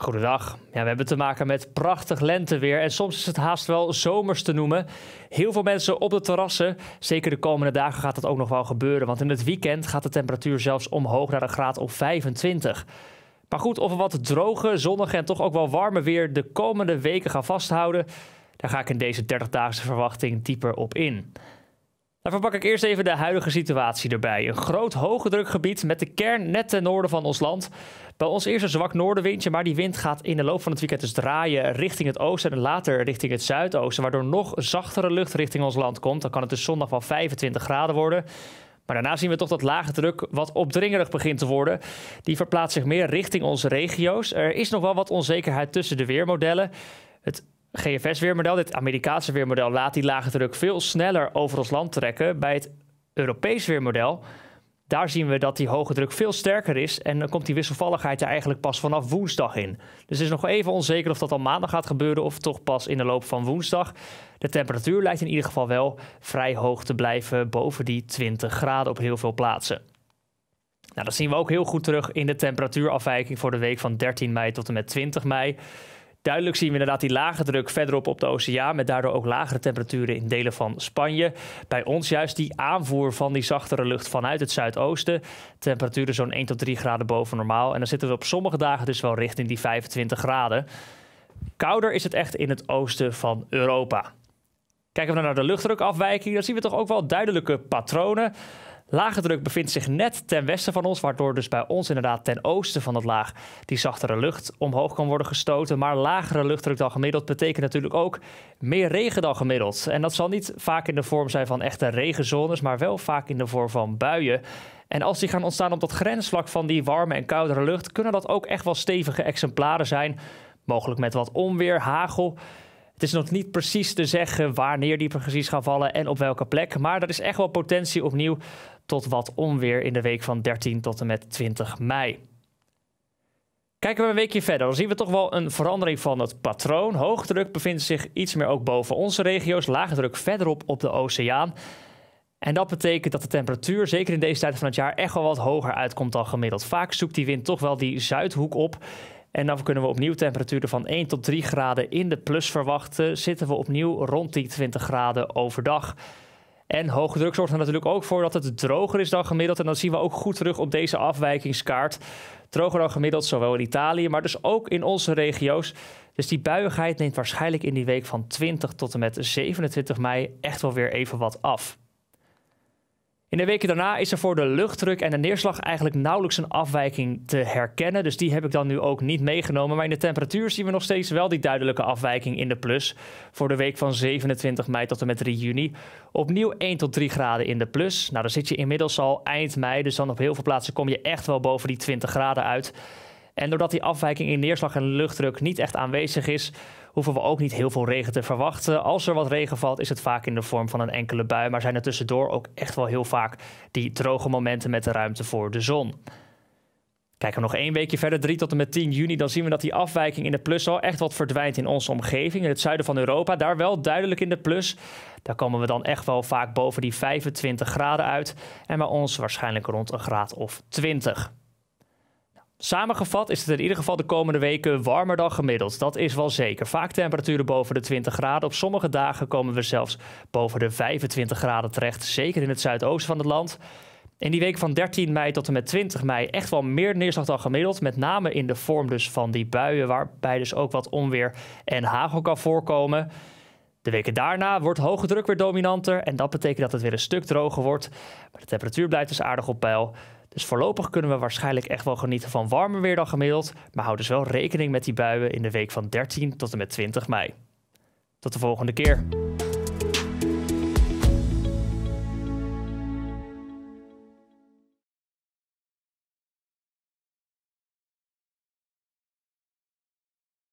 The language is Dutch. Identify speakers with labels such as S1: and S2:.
S1: Goedendag. Ja, we hebben te maken met prachtig lenteweer en soms is het haast wel zomers te noemen. Heel veel mensen op de terrassen. Zeker de komende dagen gaat dat ook nog wel gebeuren, want in het weekend gaat de temperatuur zelfs omhoog naar een graad of 25. Maar goed, of we wat droge, zonnige en toch ook wel warme weer de komende weken gaan vasthouden, daar ga ik in deze 30-daagse verwachting dieper op in. Nou, Daarvoor pak ik eerst even de huidige situatie erbij. Een groot hoge drukgebied met de kern net ten noorden van ons land. Bij ons eerst een zwak noordenwindje, maar die wind gaat in de loop van het weekend dus draaien richting het oosten en later richting het zuidoosten, waardoor nog zachtere lucht richting ons land komt. Dan kan het dus zondag wel 25 graden worden. Maar daarna zien we toch dat lage druk wat opdringerig begint te worden. Die verplaatst zich meer richting onze regio's. Er is nog wel wat onzekerheid tussen de weermodellen. Het GFS-weermodel, dit Amerikaanse weermodel, laat die lage druk veel sneller over ons land trekken. Bij het Europees weermodel, daar zien we dat die hoge druk veel sterker is. En dan komt die wisselvalligheid er eigenlijk pas vanaf woensdag in. Dus het is nog even onzeker of dat al maandag gaat gebeuren of toch pas in de loop van woensdag. De temperatuur lijkt in ieder geval wel vrij hoog te blijven, boven die 20 graden op heel veel plaatsen. Nou, dat zien we ook heel goed terug in de temperatuurafwijking voor de week van 13 mei tot en met 20 mei. Duidelijk zien we inderdaad die lage druk verderop op de oceaan, met daardoor ook lagere temperaturen in delen van Spanje. Bij ons juist die aanvoer van die zachtere lucht vanuit het zuidoosten. Temperaturen zo'n 1 tot 3 graden boven normaal. En dan zitten we op sommige dagen dus wel richting die 25 graden. Kouder is het echt in het oosten van Europa. Kijken we naar de luchtdrukafwijking, dan zien we toch ook wel duidelijke patronen. Lage druk bevindt zich net ten westen van ons, waardoor dus bij ons inderdaad ten oosten van het laag die zachtere lucht omhoog kan worden gestoten. Maar lagere luchtdruk dan gemiddeld betekent natuurlijk ook meer regen dan gemiddeld. En dat zal niet vaak in de vorm zijn van echte regenzones, maar wel vaak in de vorm van buien. En als die gaan ontstaan op dat grensvlak van die warme en koudere lucht, kunnen dat ook echt wel stevige exemplaren zijn. Mogelijk met wat onweer, hagel. Het is nog niet precies te zeggen wanneer die precies gaan vallen en op welke plek. Maar er is echt wel potentie opnieuw tot wat onweer in de week van 13 tot en met 20 mei. Kijken we een weekje verder, dan zien we toch wel een verandering van het patroon. Hoogdruk bevindt zich iets meer ook boven onze regio's, lage druk verderop op de oceaan. En dat betekent dat de temperatuur, zeker in deze tijd van het jaar, echt wel wat hoger uitkomt dan gemiddeld. Vaak zoekt die wind toch wel die zuidhoek op. En dan kunnen we opnieuw temperaturen van 1 tot 3 graden in de plus verwachten. Zitten we opnieuw rond die 20 graden overdag. En hoge druk zorgt er natuurlijk ook voor dat het droger is dan gemiddeld. En dat zien we ook goed terug op deze afwijkingskaart. Droger dan gemiddeld, zowel in Italië, maar dus ook in onze regio's. Dus die buiigheid neemt waarschijnlijk in die week van 20 tot en met 27 mei echt wel weer even wat af. In de weken daarna is er voor de luchtdruk en de neerslag eigenlijk nauwelijks een afwijking te herkennen. Dus die heb ik dan nu ook niet meegenomen. Maar in de temperatuur zien we nog steeds wel die duidelijke afwijking in de plus. Voor de week van 27 mei tot en met 3 juni. Opnieuw 1 tot 3 graden in de plus. Nou, dan zit je inmiddels al eind mei. Dus dan op heel veel plaatsen kom je echt wel boven die 20 graden uit. En doordat die afwijking in neerslag en luchtdruk niet echt aanwezig is, hoeven we ook niet heel veel regen te verwachten. Als er wat regen valt, is het vaak in de vorm van een enkele bui, maar zijn er tussendoor ook echt wel heel vaak die droge momenten met de ruimte voor de zon. Kijken we nog één weekje verder, 3 tot en met 10 juni, dan zien we dat die afwijking in de plus al echt wat verdwijnt in onze omgeving. In het zuiden van Europa, daar wel duidelijk in de plus. Daar komen we dan echt wel vaak boven die 25 graden uit en bij ons waarschijnlijk rond een graad of 20. Samengevat is het in ieder geval de komende weken warmer dan gemiddeld. Dat is wel zeker. Vaak temperaturen boven de 20 graden. Op sommige dagen komen we zelfs boven de 25 graden terecht. Zeker in het zuidoosten van het land. In die week van 13 mei tot en met 20 mei echt wel meer neerslag dan gemiddeld. Met name in de vorm dus van die buien, waarbij dus ook wat onweer en hagel kan voorkomen. De weken daarna wordt hoge druk weer dominanter en dat betekent dat het weer een stuk droger wordt. Maar de temperatuur blijft dus aardig op peil. Dus voorlopig kunnen we waarschijnlijk echt wel genieten van warmer weer dan gemiddeld, maar hou dus wel rekening met die buien in de week van 13 tot en met 20 mei. Tot de volgende keer.